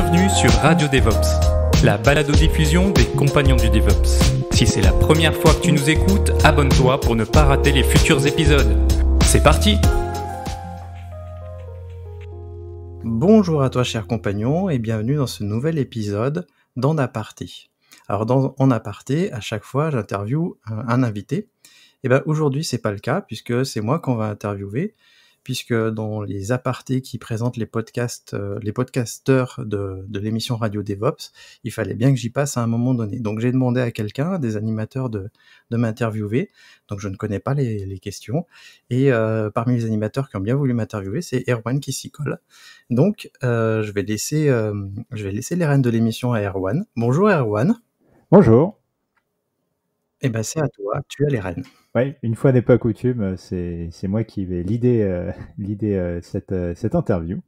bienvenue sur Radio DevOps, la balado-diffusion des compagnons du DevOps. Si c'est la première fois que tu nous écoutes, abonne-toi pour ne pas rater les futurs épisodes. C'est parti Bonjour à toi cher compagnon et bienvenue dans ce nouvel épisode d'En Aparté. Alors dans En Aparté, à chaque fois j'interviewe un, invité. Et eh bien aujourd'hui c'est pas le cas puisque c'est moi qu'on va interviewer puisque dans les apartés qui présentent les podcasts, euh, les podcasteurs de, l'émission Radio DevOps, il fallait bien que j'y passe à un moment donné. Donc j'ai demandé à quelqu'un, des animateurs, de, m'interviewer. Donc je ne connais pas les, questions. Et euh, parmi les animateurs qui ont bien voulu m'interviewer, c'est Erwan qui s'y colle. Donc euh, je, vais laisser, je vais laisser les rênes de l'émission à Erwan. Bonjour Erwan. Bonjour. Eh bien c'est à toi, tu as les rênes une fois n'est pas coutume, euh, c'est moi qui vais l'idée euh, l'idée euh, cette, interview.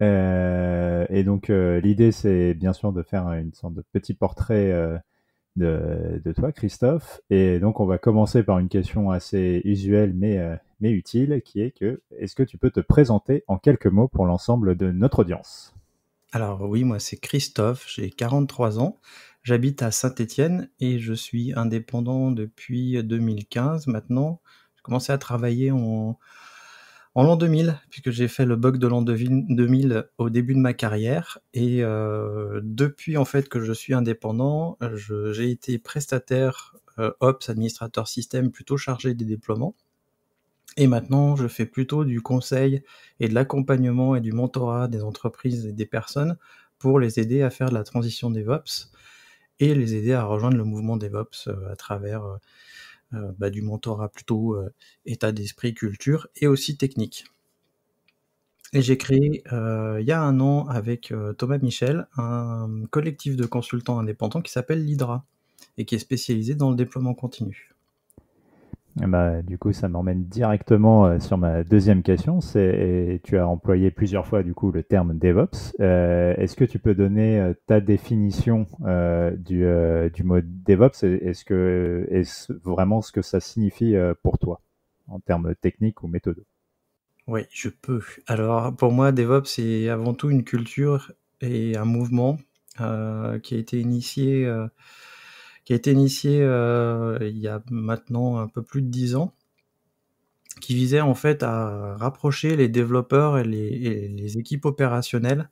et donc l'idée, c'est bien sûr de faire une sorte de petit portrait de, toi, Christophe. Et donc on va commencer par une question assez usuelle mais, mais utile, qui est que est-ce que tu peux te présenter en quelques mots pour l'ensemble de notre audience Alors oui, moi c'est Christophe, j'ai 43 ans. J'habite à Saint-Étienne et je suis indépendant depuis 2015 maintenant. J'ai commencé à travailler en, l'an 2000, puisque j'ai fait le bug de l'an 2000 au début de ma carrière. Et euh, depuis en fait que je suis indépendant, j'ai été prestataire euh, Ops, administrateur système, plutôt chargé des déploiements. Et maintenant, je fais plutôt du conseil et de l'accompagnement et du mentorat des entreprises et des personnes pour les aider à faire la transition des DevOps et les aider à rejoindre le mouvement DevOps euh, à travers euh, euh, bah, du mentorat plutôt état d'esprit, culture et aussi technique. Et j'ai créé il y a un an avec Thomas Michel un collectif de consultants indépendants qui s'appelle l'Hydra et qui est spécialisé dans le déploiement continu. Eh ben, du coup, ça m'emmène directement euh, sur ma deuxième question. C'est, tu as employé plusieurs fois du coup le terme DevOps. Euh, est-ce que tu peux donner euh, ta définition du, mot DevOps Est-ce que est vraiment ce que ça signifie pour toi en termes techniques ou méthodes Oui, je peux. Alors, pour moi, DevOps c'est avant tout une culture et un mouvement qui a été initié qui a été initié euh, il y a maintenant un peu plus de dix ans, qui visait en fait à rapprocher les développeurs et les, équipes opérationnelles,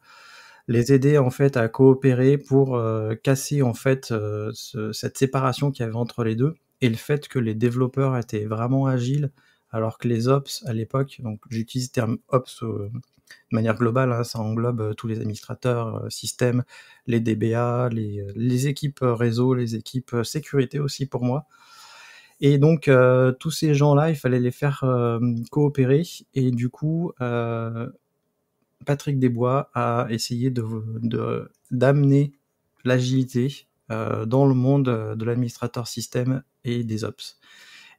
les aider en fait à coopérer pour euh, casser en fait euh, cette séparation qu'il y avait entre les deux et le fait que les développeurs étaient vraiment agiles alors que les ops à l'époque, donc j'utilise le terme ops euh, de manière globale, hein, ça englobe euh, tous les administrateurs, euh, système, les DBA, les, équipes réseau, les équipes sécurité aussi pour moi. Et donc tous ces gens-là, il fallait les faire coopérer et du coup Patrick Desbois a essayé d'amener l'agilité dans le monde de l'administrateur système et des ops.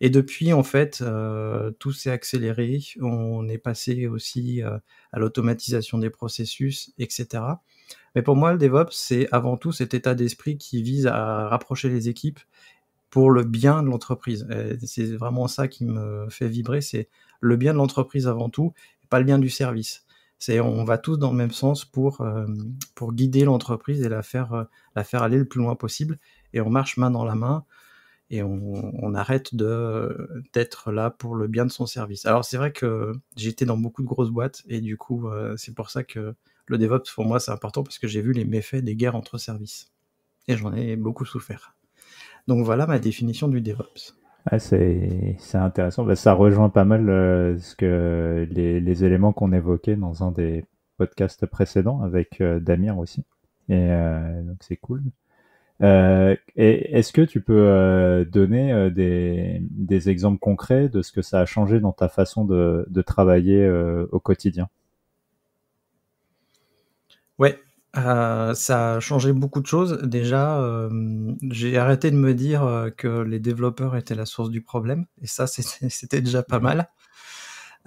Et depuis, en fait, euh, tout s'est accéléré. On est passé aussi euh, à l'automatisation des processus, etc. Mais pour moi, le DevOps, c'est avant tout cet état d'esprit qui vise à rapprocher les équipes pour le bien de l'entreprise. C'est vraiment ça qui me fait vibrer, c'est le bien de l'entreprise avant tout, et pas le bien du service. C'est on va tous dans le même sens pour euh, pour guider l'entreprise et la faire la faire aller le plus loin possible et on marche main dans la main et on, arrête de d'être là pour le bien de son service. Alors c'est vrai que j'étais dans beaucoup de grosses boîtes et du coup euh, c'est pour ça que le DevOps pour moi c'est important parce que j'ai vu les méfaits des guerres entre services et j'en ai beaucoup souffert. Donc voilà ma définition du DevOps. Ah, c'est intéressant, bah, ça rejoint pas mal euh, ce que les, éléments qu'on évoquait dans un des podcasts précédents avec euh, Damien aussi. Et donc c'est cool. Euh, est-ce que tu peux euh, donner euh, des, exemples concrets de ce que ça a changé dans ta façon de, de travailler au quotidien oui ça a changé beaucoup de choses. Déjà, j'ai arrêté de me dire que les développeurs étaient la source du problème, et ça, c'était déjà pas mal.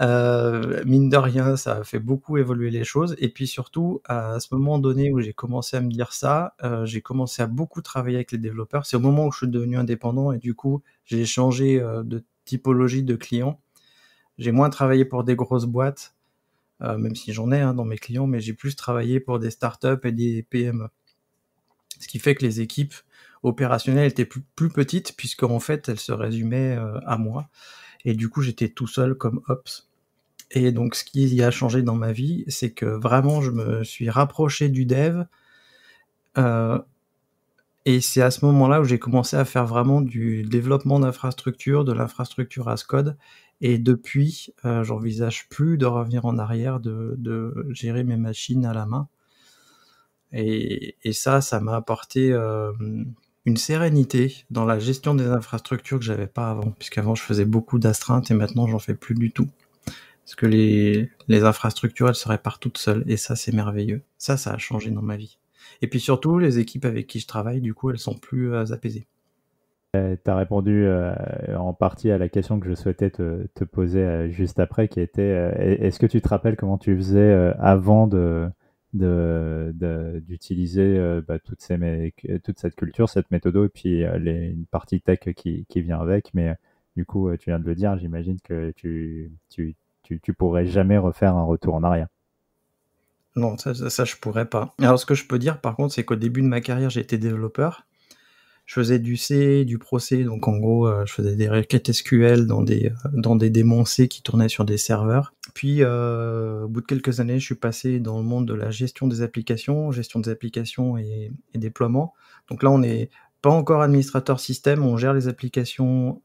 Euh, mine de rien, ça a fait beaucoup évoluer les choses. Et puis surtout, à ce moment donné où j'ai commencé à me dire ça, euh, j'ai commencé à beaucoup travailler avec les développeurs. C'est au moment où je suis devenu indépendant et du coup, j'ai changé euh, de typologie de clients. J'ai moins travaillé pour des grosses boîtes, euh, même si j'en ai hein, dans mes clients, mais j'ai plus travaillé pour des startups et des PME. Ce qui fait que les équipes opérationnelles étaient plus petites, puisqu'en fait, elles se résumaient à moi. Et du coup, j'étais tout seul comme Ops. Et donc, ce qui a changé dans ma vie, c'est que vraiment, je me suis rapproché du dev. Euh, et c'est à ce moment-là où j'ai commencé à faire vraiment du développement d'infrastructures, de l'infrastructure as code. Et depuis, euh, j'envisage plus de revenir en arrière, de, gérer mes machines à la main. Et, ça, ça m'a apporté euh, une sérénité dans la gestion des infrastructures que j'avais pas avant, puisqu'avant je faisais beaucoup d'astreintes et maintenant j'en fais plus du tout. Parce que les, les infrastructures, elles se réparent toutes seules. Et ça, c'est merveilleux. Ça, ça a changé dans ma vie. Et puis surtout, les équipes avec qui je travaille, du coup, elles sont plus euh, apaisées. Euh, tu as répondu euh, en partie à la question que je souhaitais te, poser juste après, qui était est-ce que tu te rappelles comment tu faisais avant de, d'utiliser bah, toute, toute, cette culture, cette méthode, et puis une partie tech qui, vient avec. Mais du coup, tu viens de le dire, j'imagine que tu, tu, tu, pourrais jamais refaire un retour en arrière. Non, ça, ça, ne je pourrais pas. Alors, ce que je peux dire, par contre, c'est qu'au début de ma carrière, j'étais développeur. Je faisais du C, du procès, donc en gros, euh, je faisais des requêtes SQL dans des, euh, dans des démons C qui tournaient sur des serveurs. Puis, euh, au bout de quelques années, je suis passé dans le monde de la gestion des applications, gestion des applications et, déploiement. Donc là, on n'est pas encore administrateur système, on gère les applications.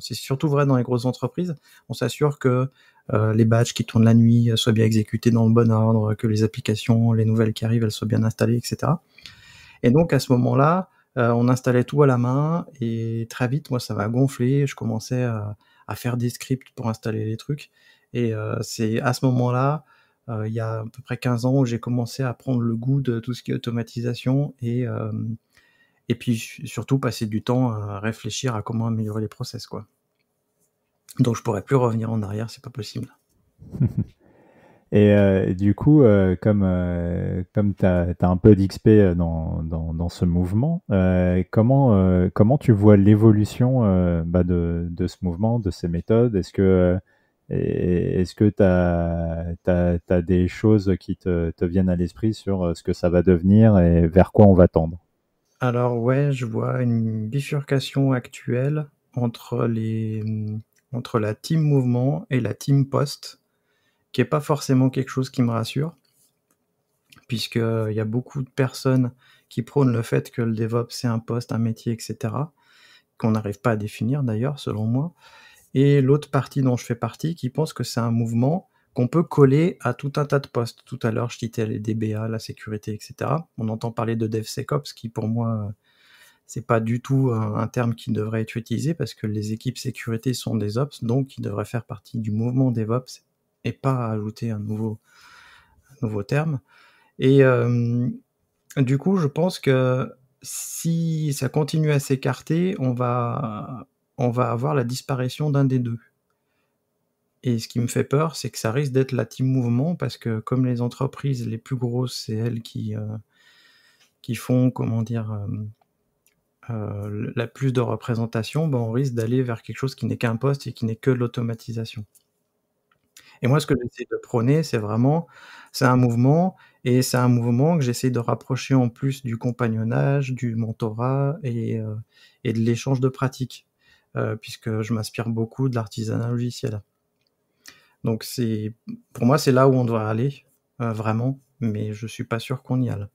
c'est surtout vrai dans les grosses entreprises. On s'assure que euh, les badges qui tournent la nuit euh, soient bien exécutés dans le bon ordre, que les applications, les nouvelles qui arrivent, elles soient bien installées, etc. Et donc à ce moment-là, euh, on installait tout à la main et très vite, moi, ça va gonfler. Je commençais à, faire des scripts pour installer les trucs. Et c'est à ce moment-là, il y a à peu près 15 ans, où j'ai commencé à prendre le goût de tout ce qui est automatisation et, et puis surtout passer du temps à réfléchir à comment améliorer les process. Quoi. Donc je pourrais plus revenir en arrière, c'est pas possible. Euh, et du coup, euh, comme, euh, comme tu as, un peu d'XP dans, ce mouvement, comment, comment tu vois l'évolution bah, de, ce mouvement, de ces méthodes Est-ce que est tu as, as, des choses qui te, te viennent à l'esprit sur ce que ça va devenir et vers quoi on va tendre Alors ouais, je vois une bifurcation actuelle entre les hum, entre la team mouvement et la team poste, qui n'est pas forcément quelque chose qui me rassure, puisqu'il euh, y a beaucoup de personnes qui prônent le fait que le DevOps c'est un poste, un métier, etc., qu'on n'arrive pas à définir d'ailleurs, selon moi, et l'autre partie dont je fais partie qui pense que c'est un mouvement qu'on peut coller à tout un tas de postes. Tout à l'heure, je citais les DBA, la sécurité, etc. On entend parler de DevSecOps, qui pour moi euh, c'est pas du tout un, terme qui devrait être utilisé parce que les équipes sécurité sont des ops, donc ils devraient faire partie du mouvement DevOps et pas ajouter un nouveau, nouveau terme. Et euh, du coup, je pense que si ça continue à s'écarter, on va, on va avoir la disparition d'un des deux. Et ce qui me fait peur, c'est que ça risque d'être la team mouvement parce que comme les entreprises les plus grosses, c'est elles qui, euh, qui font, comment dire, euh, euh, la plus de représentation, ben, on risque d'aller vers quelque chose qui n'est qu'un poste et qui n'est que l'automatisation. Et moi, ce que j'essaie de prôner, c'est vraiment, c'est un mouvement, et c'est un mouvement que j'essaie de rapprocher en plus du compagnonnage, du mentorat et, euh, de l'échange de pratiques, euh, puisque je m'inspire beaucoup de l'artisanat logiciel. Donc, c'est, pour moi, c'est là où on doit aller, vraiment, mais je ne suis pas sûr qu'on y aille.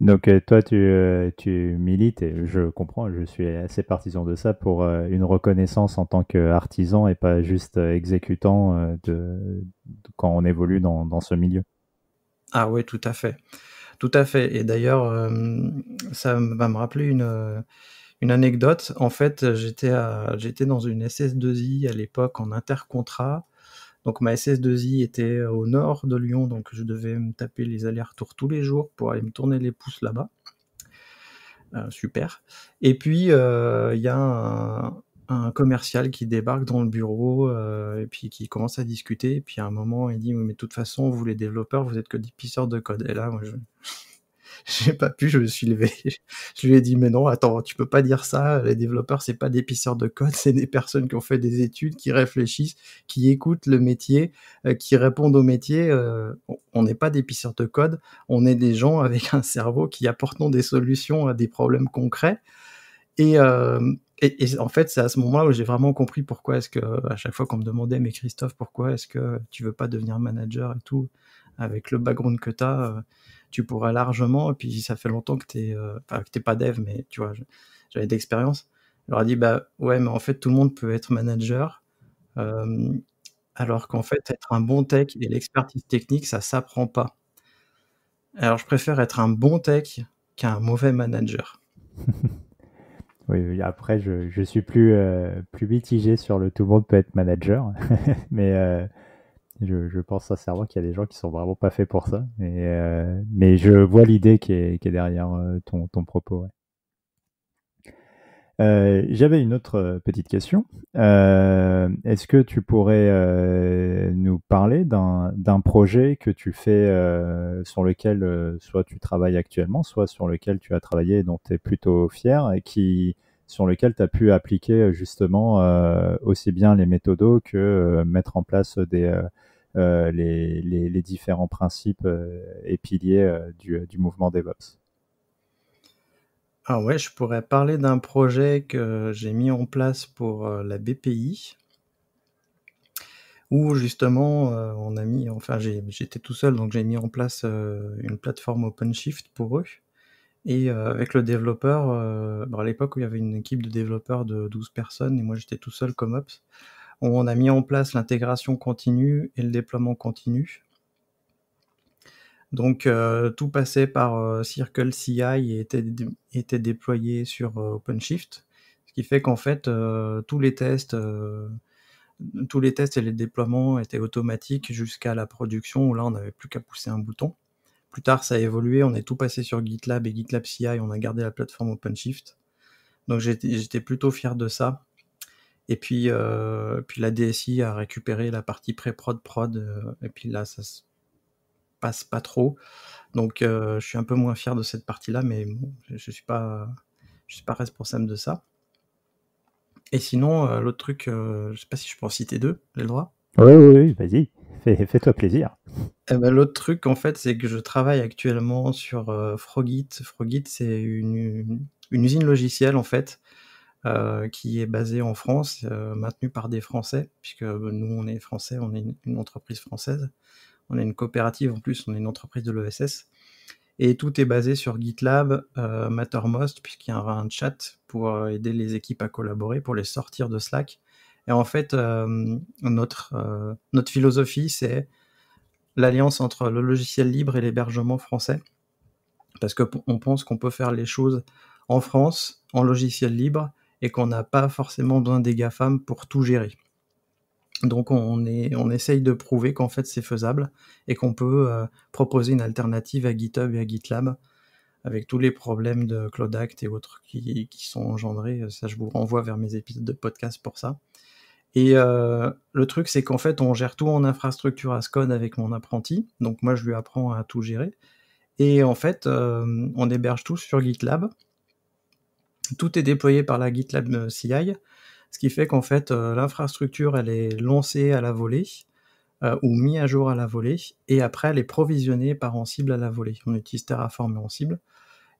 Donc euh, toi, tu, euh, tu, milites, et je comprends, je suis assez partisan de ça, pour euh, une reconnaissance en tant qu'artisan et pas juste exécutant de, quand on évolue dans, ce milieu. Ah oui, tout à fait. Tout à fait. Et d'ailleurs, ça va me rappeler une, une anecdote. En fait, j'étais dans une SS2I à l'époque en intercontrat donc ma SS2I était euh, au nord de Lyon, donc je devais me taper les allers-retours tous les jours pour aller me tourner les pouces là-bas. Euh, super. Et puis euh, il y a un, commercial qui débarque dans le bureau et puis qui commence à discuter. Et puis à un moment, il dit mais de toute façon, vous les développeurs, vous êtes que des pisseurs de code. Et là, moi je j'ai pas pu, je me suis levé. je lui ai dit, mais non, attends, tu peux pas dire ça. Les développeurs, c'est pas des pisseurs de code, c'est des personnes qui ont fait des études, qui réfléchissent, qui écoutent le métier, euh, qui répondent au métier. Euh, on n'est pas des pisseurs de code, on est des gens avec un cerveau qui apportent des solutions à des problèmes concrets. Euh, et, en fait, c'est à ce moment-là où j'ai vraiment compris pourquoi est-ce que, à chaque fois qu'on me demandait, mais Christophe, pourquoi est-ce que tu veux pas devenir manager et tout, avec le background que tu as, tu pourras largement, et puis ça fait longtemps que t'es, es' euh, enfin, que pas dev, mais tu vois, j'avais d'expérience. Je leur ai dit, bah ouais, mais en fait, tout le monde peut être manager, euh, alors qu'en fait, être un bon tech et l'expertise technique, ça s'apprend pas. Alors, je préfère être un bon tech qu'un mauvais manager. oui, après, je, je suis plus, euh, plus mitigé sur le tout le monde peut être manager, mais je, je, pense sincèrement qu'il y a des gens qui sont vraiment pas faits pour ça. mais euh, je vois l'idée qui est, derrière euh, ton, propos. Euh, j'avais une autre petite question. Est-ce que tu pourrais nous parler d'un projet que tu fais sur lequel soit tu travailles actuellement, soit sur lequel tu as travaillé et dont tu es plutôt fier et qui, sur lequel tu as pu appliquer justement aussi bien les méthodos que mettre en place des, euh, les, différents principes euh, et piliers euh, du, mouvement DevOps ah ouais, je pourrais parler d'un projet que j'ai mis en place pour la BPI, où justement on a mis, enfin j'étais tout seul, donc j'ai mis en place une plateforme OpenShift pour eux. Et avec le développeur, à l'époque où il y avait une équipe de développeurs de 12 personnes, et moi j'étais tout seul comme Ops, on a mis en place l'intégration continue et le déploiement continu. Donc euh, tout passait par CircleCI euh, Circle CI et était, déployé sur euh, OpenShift, ce qui fait qu'en fait tous les tests, tous les tests et les déploiements étaient automatiques jusqu'à la production où là on n'avait plus qu'à pousser un bouton. Plus tard ça a évolué, on est tout passé sur GitLab et GitLab CI, on a gardé la plateforme OpenShift. Donc j'étais plutôt fier de ça. Et puis, euh, puis la DSI a récupéré la partie pré-prod-prod, euh, et puis là, ça se passe pas trop. Donc, euh, je suis un peu moins fier de cette partie-là, mais je, suis pas, je suis pas responsable de ça. Et sinon, l'autre truc, je sais pas si je peux en citer deux, les droits. Oui, oui, vas-y, fais-toi plaisir. Eh ben, l'autre truc, en fait, c'est que je travaille actuellement sur Frogit. Frogit, c'est une, usine logicielle, en fait, euh, qui est basé en France, euh, maintenu par des Français, puisque euh, nous, on est Français, on est une, entreprise française, on est une coopérative en plus, on est une entreprise de l'ESS. Et tout est basé sur GitLab, Mattermost, puisqu'il y aura un, chat pour aider les équipes à collaborer, pour les sortir de Slack. Et en fait, notre, notre philosophie, c'est l'alliance entre le logiciel libre et l'hébergement français, parce qu'on pense qu'on peut faire les choses en France, en logiciel libre, et qu'on n'a pas forcément besoin des GAFAM pour tout gérer. Donc on, essaye de prouver qu'en fait c'est faisable et qu'on peut euh, proposer une alternative à GitHub et à GitLab avec tous les problèmes de Cloud Act et autres qui, sont engendrés. Ça, je vous renvoie vers mes épisodes de podcast pour ça. Et euh, le truc, c'est qu'en fait, on gère tout en infrastructure as avec mon apprenti. Donc moi, je lui apprends à tout gérer. Et en fait, euh, on héberge tout sur GitLab. Tout est déployé par la GitLab euh, CI, ce qui fait qu'en fait, euh, l'infrastructure, elle est lancée à la volée euh, ou mise à jour à la volée, et après, elle est provisionnée par en cible à la volée. On utilise Terraform en cible,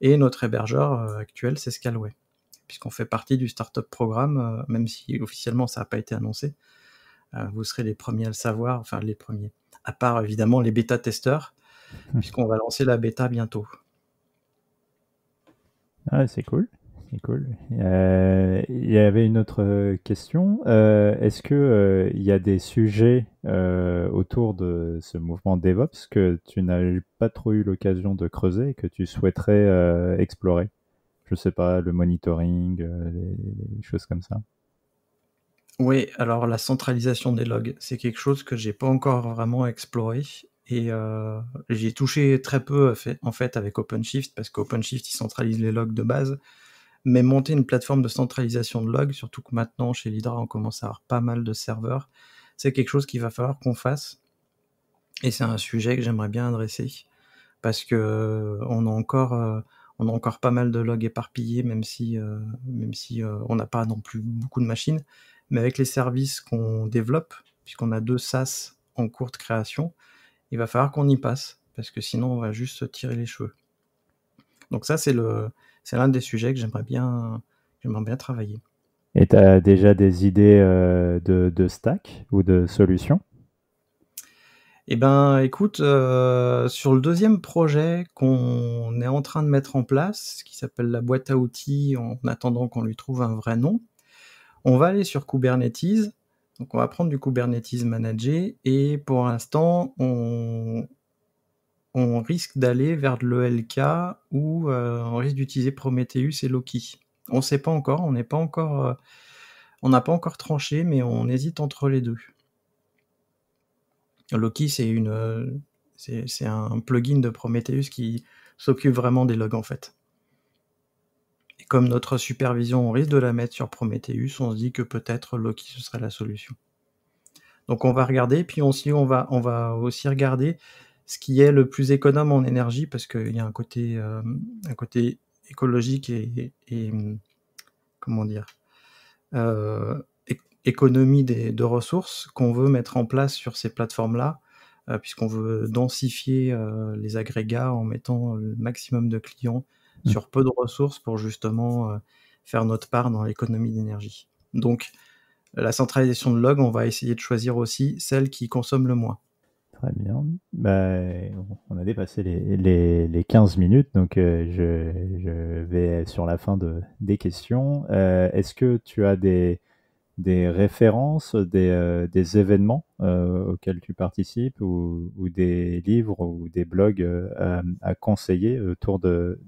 et notre hébergeur actuel, c'est Scalway, puisqu'on fait partie du startup programme, même si officiellement, ça n'a pas été annoncé. vous serez les premiers à le savoir, enfin les premiers, à part évidemment les bêta-testeurs, hmm. puisqu'on va lancer la bêta bientôt. Ah, c'est cool. Cool. Euh, il y avait une autre euh, question. Euh, est-ce que euh, il y a des sujets autour de ce mouvement DevOps que tu n'as pas trop eu l'occasion de creuser et que tu souhaiterais explorer Je ne sais pas, le monitoring, les, choses comme ça. Oui, alors la centralisation des logs, c'est quelque chose que j'ai pas encore vraiment exploré et j'ai touché très peu en fait avec OpenShift parce qu'OpenShift il centralise les logs de base mais monter une plateforme de centralisation de logs, surtout que maintenant chez l'Hydra on commence à avoir pas mal de serveurs, c'est quelque chose qu'il va falloir qu'on fasse. Et c'est un sujet que j'aimerais bien adresser parce que euh, on a encore euh, on a encore pas mal de logs éparpillés, même si euh, même si on n'a pas non plus beaucoup de machines. Mais avec les services qu'on développe, puisqu'on a deux SaaS en cours de création, il va falloir qu'on y passe parce que sinon on va juste se tirer les cheveux. Donc ça c'est le c'est l'un des sujets que j'aimerais bien, travailler. Et tu as déjà des idées euh, de, stack ou de solutions Eh bien, écoute, euh, sur le deuxième projet qu'on est en train de mettre en place, qui s'appelle la boîte à outils, en attendant qu'on lui trouve un vrai nom, on va aller sur Kubernetes. Donc, on va prendre du Kubernetes Manager et pour l'instant, on, on risque d'aller vers de l'ELK ou euh, on risque d'utiliser Prometheus et Loki. On ne sait pas encore, on n'est pas encore, euh, on n'a pas encore tranché, mais on hésite entre les deux. Loki, c'est une, c'est un plugin de Prometheus qui s'occupe vraiment des logs en fait. Et comme notre supervision, on risque de la mettre sur Prometheus, on se dit que peut-être Loki ce serait la solution. Donc on va regarder, puis on va, on va aussi regarder ce qui est le plus économe en énergie parce qu'il y a un côté, euh, un côté écologique et, comment dire euh, économie de ressources qu'on veut mettre en place sur ces plateformes-là, euh, puisqu'on veut densifier les agrégats en mettant le maximum de clients mmh. sur peu de ressources pour justement faire notre part dans l'économie d'énergie. Donc, la centralisation de log, on va essayer de choisir aussi celle qui consomme le moins. Très bien. Ben, on a dépassé les, les, 15 minutes, donc euh, je, vais sur la fin de, des questions. Euh, est-ce que tu as des, des références, des, euh, événements auxquels tu participes ou, des livres ou des blogs à, conseiller autour de,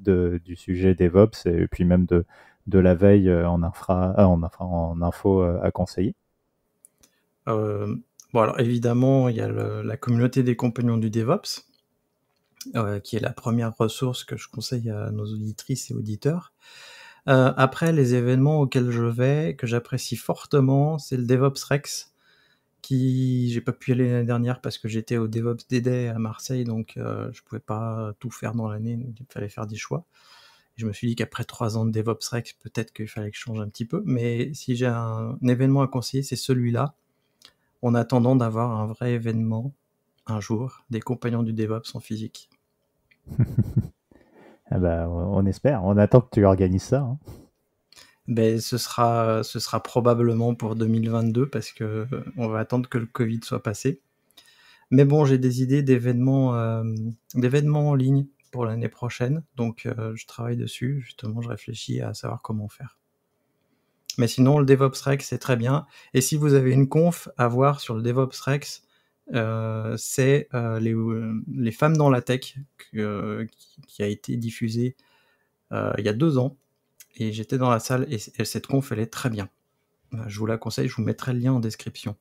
du sujet DevOps et puis même de, de la veille en, infra, en, en info à conseiller Bon, alors évidemment, il y a la communauté des compagnons du DevOps, euh, qui est la première ressource que je conseille à nos auditrices et auditeurs. Euh, après, les événements auxquels je vais, que j'apprécie fortement, c'est le DevOps Rex, qui j'ai pas pu aller l'année dernière parce que j'étais au DevOps DD à Marseille, donc je euh, je pouvais pas tout faire dans l'année, il fallait faire des choix. je me suis dit qu'après trois ans de DevOps Rex, peut-être qu'il fallait que je change un petit peu, mais si j'ai un événement à conseiller, c'est celui-là en attendant d'avoir un vrai événement un jour des compagnons du DevOps en physique. Ah bah, on espère, on attend que tu organises ça. Hein. Ben, ce, sera, ce sera probablement pour 2022 parce que on va attendre que le Covid soit passé. Mais bon, j'ai des idées d'événements, euh, en ligne pour l'année prochaine, donc euh, je travaille dessus. Justement, je réfléchis à savoir comment faire. Mais sinon, le DevOps Rex, c'est très bien. Et si vous avez une conf à voir sur le DevOps Rex, euh, c'est euh, euh, les, femmes dans la tech qui a été diffusée il y a deux ans. Et j'étais dans la salle et, cette conf, elle est très bien. Bah, je vous la conseille, je vous mettrai le lien en description.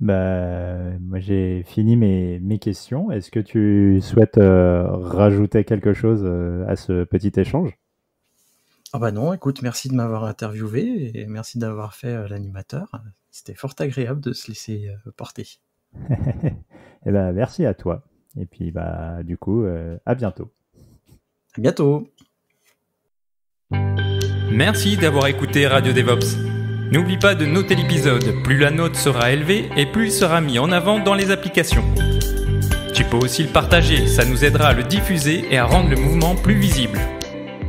Bah, moi j'ai fini mes questions. Est-ce que tu souhaites rajouter quelque chose à ce petit échange ah bah non, écoute, merci de m'avoir interviewé et merci d'avoir fait euh, l'animateur. C'était fort agréable de se laisser euh, porter. et eh bah, ben, merci à toi. Et puis bah du coup, euh, à bientôt. À bientôt. Merci d'avoir écouté Radio DevOps. N'oublie pas de noter l'épisode, plus la note sera élevée et plus il sera mis en avant dans les applications. Tu peux aussi le partager, ça nous aidera à le diffuser et à rendre le mouvement plus visible.